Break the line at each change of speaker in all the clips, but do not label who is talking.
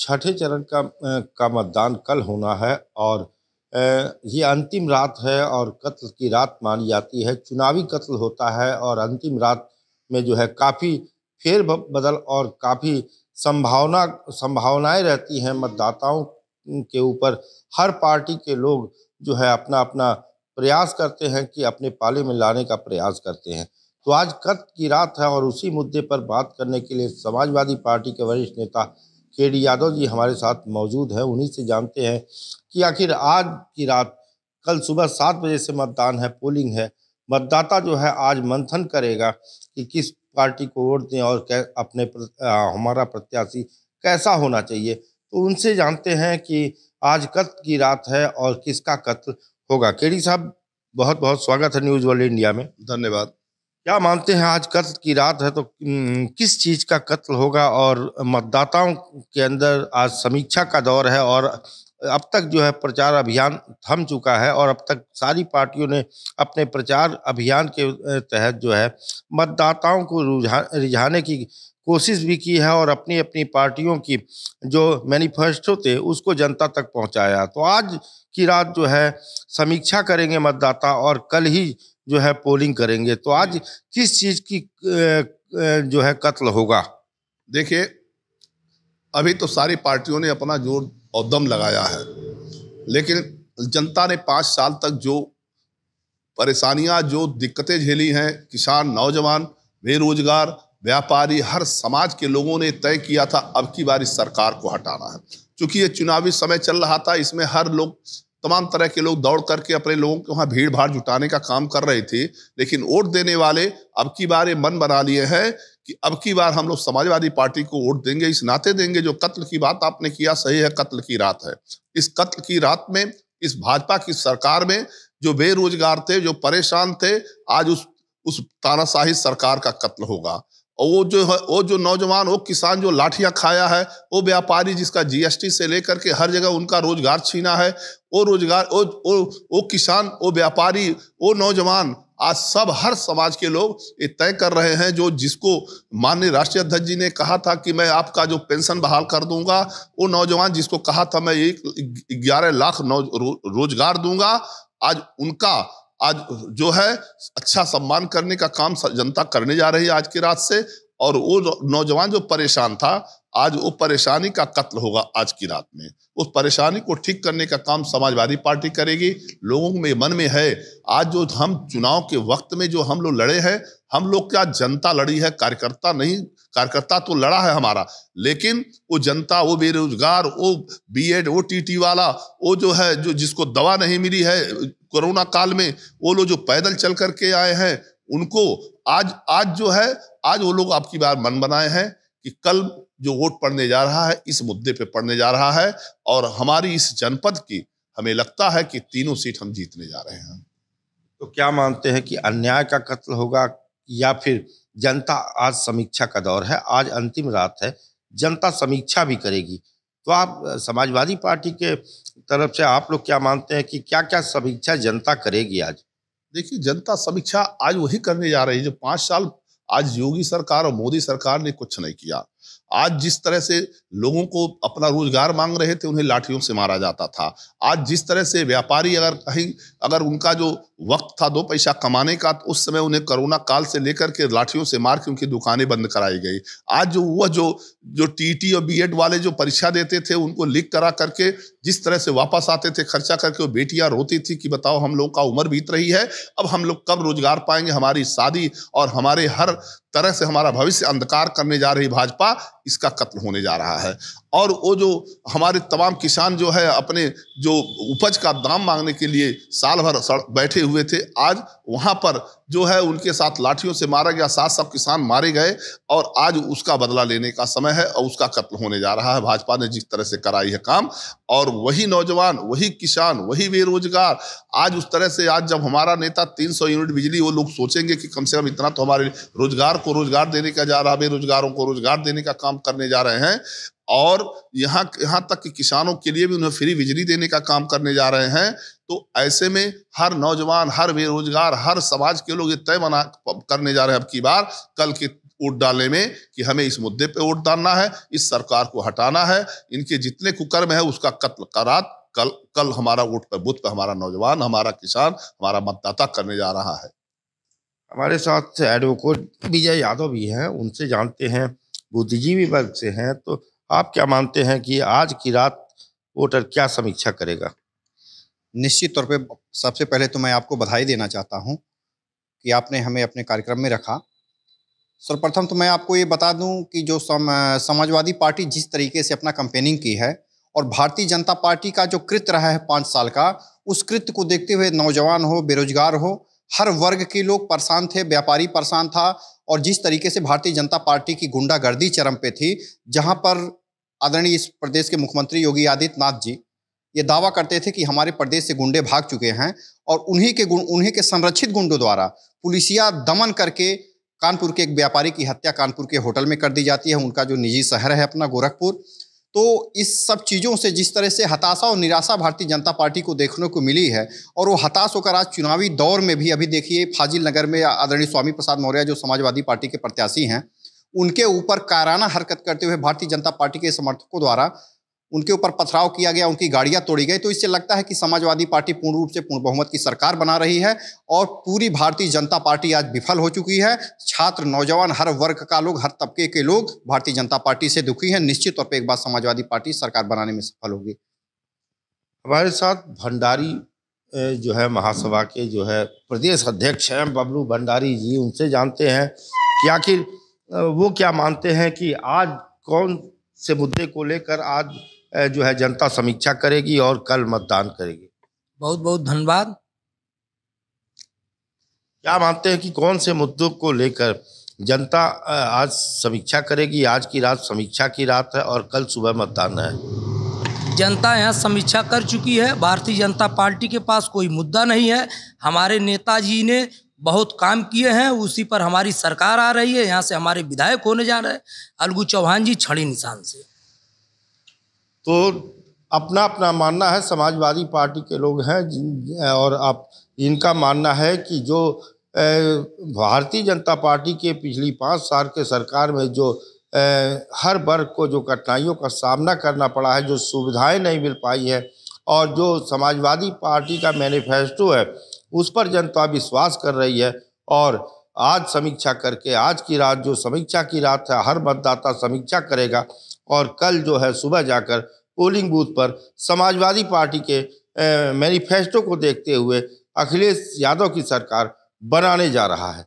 छठे चरण का का मतदान कल होना है और ये अंतिम रात है और कत्ल की रात मानी जाती है चुनावी कत्ल होता है और अंतिम रात में जो है काफ़ी फेर बदल और काफ़ी संभावना संभावनाएं रहती हैं मतदाताओं के ऊपर हर पार्टी के लोग जो है अपना अपना प्रयास करते हैं कि अपने पाले में लाने का प्रयास करते हैं तो आज कत्ल की रात है और उसी मुद्दे पर बात करने के लिए समाजवादी पार्टी के वरिष्ठ नेता के डी यादव जी हमारे साथ मौजूद हैं उन्हीं से जानते हैं कि आखिर आज की रात कल सुबह सात बजे से मतदान है पोलिंग है मतदाता जो है आज मंथन करेगा कि किस पार्टी को वोट दें और कै, अपने प्र, आ, हमारा प्रत्याशी कैसा होना चाहिए तो उनसे जानते हैं कि आज कत्ल की रात है और किसका कत्ल होगा केडी साहब बहुत बहुत स्वागत है न्यूज़ वर्ल्ड इंडिया में धन्यवाद क्या मानते हैं आज कत्ल की रात है तो किस चीज का कत्ल होगा और मतदाताओं के अंदर आज समीक्षा का दौर है और अब तक जो है प्रचार अभियान थम चुका है और अब तक सारी पार्टियों ने अपने प्रचार अभियान के तहत जो है मतदाताओं को रुझा रिझाने की कोशिश भी की है और अपनी अपनी पार्टियों की जो मैनिफेस्टो थे उसको जनता तक पहुंचाया तो आज की रात जो है समीक्षा करेंगे मतदाता और कल ही जो है पोलिंग करेंगे तो आज किस चीज़ की
जो है कत्ल होगा देखिए अभी तो सारी पार्टियों ने अपना जोर और दम लगाया है लेकिन जनता ने पाँच साल तक जो परेशानियां जो दिक्कतें झेली हैं किसान नौजवान बेरोजगार व्यापारी हर समाज के लोगों ने तय किया था अब की बारी सरकार को हटाना है क्योंकि ये चुनावी समय चल रहा था इसमें हर लोग तमाम तरह के लोग दौड़ करके अपने लोगों को वहाँ भीड़ भाड़ जुटाने का काम कर रहे थे लेकिन वोट देने वाले अब की बार ये मन बना लिए हैं कि अब की बार हम लोग समाजवादी पार्टी को वोट देंगे इस नाते देंगे जो कत्ल की बात आपने किया सही है कत्ल की रात है इस कत्ल की रात में इस भाजपा की सरकार में जो बेरोजगार थे जो परेशान थे आज उस उस तानाशाही सरकार का कत्ल होगा और वो जो है वो जो नौजवान वो किसान जो लाठियाँ खाया है वो व्यापारी जिसका जीएसटी से लेकर के हर जगह उनका रोजगार छीना है वो रोजगार वो वो, वो किसान वो व्यापारी वो नौजवान आज सब हर समाज के लोग ये तय कर रहे हैं जो जिसको माननीय राष्ट्रीय अध्यक्ष जी ने कहा था कि मैं आपका जो पेंशन बहाल कर दूंगा वो नौजवान जिसको कहा था मैं एक ग्यारह लाख नौ रोजगार दूंगा आज उनका आज जो है अच्छा सम्मान करने का काम जनता करने जा रही है आज की रात से और वो नौजवान जो परेशान था आज वो परेशानी का कत्ल होगा आज की रात में उस परेशानी को ठीक करने का काम समाजवादी पार्टी करेगी लोगों में मन में है आज जो हम चुनाव के वक्त में जो हम लोग लड़े हैं हम लोग क्या जनता लड़ी है कार्यकर्ता नहीं कार्यकर्ता तो लड़ा है हमारा लेकिन वो जनता वो बेरोजगार वो बीएड वो टीटी वाला वो जो है जो जिसको दवा नहीं मिली है कोरोना काल में वो लोग जो पैदल चल करके आए हैं उनको आज आज जो है आज वो लोग आपकी बार मन बनाए हैं कि कल जो वोट पड़ने जा रहा है इस मुद्दे पे पड़ने जा रहा है और हमारी इस जनपद की हमें लगता है कि तीनों सीट हम जीतने जा रहे हैं
तो क्या मानते हैं कि अन्याय का कत्ल होगा या फिर जनता आज समीक्षा का दौर है आज अंतिम रात है जनता समीक्षा भी करेगी तो आप समाजवादी पार्टी के तरफ से आप लोग क्या मानते हैं कि क्या क्या समीक्षा
जनता करेगी आज देखिए जनता समीक्षा आज वही करने जा रही है जो पाँच साल आज योगी सरकार और मोदी सरकार ने कुछ नहीं किया आज जिस तरह से लोगों को अपना रोजगार मांग रहे थे उन्हें लाठियों से मारा जाता था आज जिस तरह से व्यापारी अगर कहीं अगर उनका जो वक्त था दो पैसा कमाने का तो उस समय उन्हें कोरोना काल से लेकर के लाठियों से मार के उनकी दुकानें बंद कराई गई आज जो वह जो जो टी और एड वाले जो परीक्षा देते थे उनको लिख करा करके जिस तरह से वापस आते थे खर्चा करके वो बेटियां रोती थी कि बताओ हम लोग का उम्र बीत रही है अब हम लोग कब रोजगार पाएंगे हमारी शादी और हमारे हर तरह से हमारा भविष्य अंधकार करने जा रही भाजपा इसका कत्ल होने जा रहा है और वो जो हमारे तमाम किसान जो है अपने जो उपज का दाम मांगने के लिए साल भर बैठे हुए थे आज वहाँ पर जो है उनके साथ लाठियों से मारा गया सात सब किसान मारे गए और आज उसका बदला लेने का समय है और उसका कत्ल होने जा रहा है भाजपा ने जिस तरह से कराई है काम और वही नौजवान वही किसान वही बेरोजगार आज उस तरह से आज जब हमारा नेता 300 यूनिट बिजली वो लोग सोचेंगे कि कम से कम इतना तो हमारे रोजगार को रोजगार देने का जा रहा है बेरोजगारों को रोजगार देने का काम करने जा रहे हैं और यहाँ यहाँ तक कि किसानों के लिए भी उन्हें फ्री बिजली देने का काम करने जा रहे हैं तो ऐसे में हर नौजवान हर बेरोजगार हर समाज के लोग ये तय बना करने जा रहे हैं अब की बार कल के वोट डालने में कि हमें इस मुद्दे पे वोट डालना है इस सरकार को हटाना है इनके जितने कुकर्म है उसका कत्ल करात कल कल हमारा वोट पर बुद्ध पर हमारा नौजवान हमारा किसान हमारा मतदाता करने जा रहा है
हमारे साथ एडवोकेट विजय यादव भी हैं उनसे जानते हैं बुद्धिजीवी वर्ग से हैं तो आप क्या मानते हैं कि
आज की रात वोटर क्या समीक्षा करेगा निश्चित तौर पे सबसे पहले तो मैं आपको बधाई देना चाहता हूँ कि आपने हमें अपने कार्यक्रम में रखा सर्वप्रथम तो मैं आपको ये बता दूं कि जो सम, समाजवादी पार्टी जिस तरीके से अपना कंपेनिंग की है और भारतीय जनता पार्टी का जो कृत रहा है पाँच साल का उस कृत्य को देखते हुए नौजवान हो बेरोजगार हो हर वर्ग के लोग परेशान थे व्यापारी परेशान था और जिस तरीके से भारतीय जनता पार्टी की गुंडागर्दी चरम पे थी जहां पर आदरणीय इस प्रदेश के मुख्यमंत्री योगी आदित्यनाथ जी ये दावा करते थे कि हमारे प्रदेश से गुंडे भाग चुके हैं और उन्हीं के गुण उन्हीं के संरक्षित गुंडों द्वारा पुलिसिया दमन करके कानपुर के एक व्यापारी की हत्या कानपुर के होटल में कर दी जाती है उनका जो निजी शहर है अपना गोरखपुर तो इस सब चीज़ों से जिस तरह से हताशा और निराशा भारतीय जनता पार्टी को देखने को मिली है और वो हताश होकर आज चुनावी दौर में भी अभी देखिए फाजिल नगर में आदरणीय स्वामी प्रसाद मौर्य जो समाजवादी पार्टी के प्रत्याशी हैं उनके ऊपर काराना हरकत करते हुए भारतीय जनता पार्टी के समर्थकों द्वारा उनके ऊपर पथराव किया गया उनकी गाड़ियां तोड़ी गई तो इससे लगता है कि समाजवादी पार्टी पूर्ण रूप से पूर्ण बहुमत की सरकार बना रही है और पूरी भारतीय जनता पार्टी आज विफल हो चुकी है छात्र नौजवान हर वर्ग का लोग हर तबके के लोग भारतीय जनता पार्टी से दुखी हैं निश्चित तौर पर एक बार समाजवादी पार्टी सरकार बनाने में सफल होगी हमारे साथ भंडारी
जो है महासभा के जो है प्रदेश अध्यक्ष हैं बबलू भंडारी जी उनसे जानते हैं कि आखिर वो क्या मानते हैं कि आज कौन से मुद्दे को लेकर आज जो है जनता समीक्षा करेगी और कल मतदान करेगी बहुत बहुत धन्यवाद क्या मानते हैं कि कौन से मुद्दों को लेकर जनता आज समीक्षा करेगी आज की रात समीक्षा की रात है और कल सुबह मतदान है जनता यहाँ समीक्षा कर चुकी है भारतीय जनता पार्टी के पास कोई मुद्दा नहीं है हमारे नेताजी ने बहुत काम किए हैं उसी पर हमारी सरकार आ रही है यहाँ से हमारे विधायक होने जा रहे हैं अलगू चौहान जी छड़ी निशान से तो अपना अपना मानना है समाजवादी पार्टी के लोग हैं और आप इनका मानना है कि जो भारतीय जनता पार्टी के पिछली पाँच साल के सरकार में जो हर वर्ग को जो कठिनाइयों का सामना करना पड़ा है जो सुविधाएं नहीं मिल पाई है और जो समाजवादी पार्टी का मैनिफेस्टो है उस पर जनता विश्वास कर रही है और आज समीक्षा करके आज की रात जो समीक्षा की रात है हर मतदाता समीक्षा करेगा और कल जो है सुबह जाकर पोलिंग बूथ पर समाजवादी पार्टी के मैनिफेस्टो को देखते हुए अखिलेश यादव की सरकार बनाने जा रहा है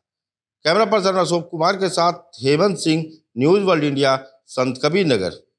कैमरा पर्सन अशोक कुमार के साथ Hemant Singh news world India Sant Kabir नगर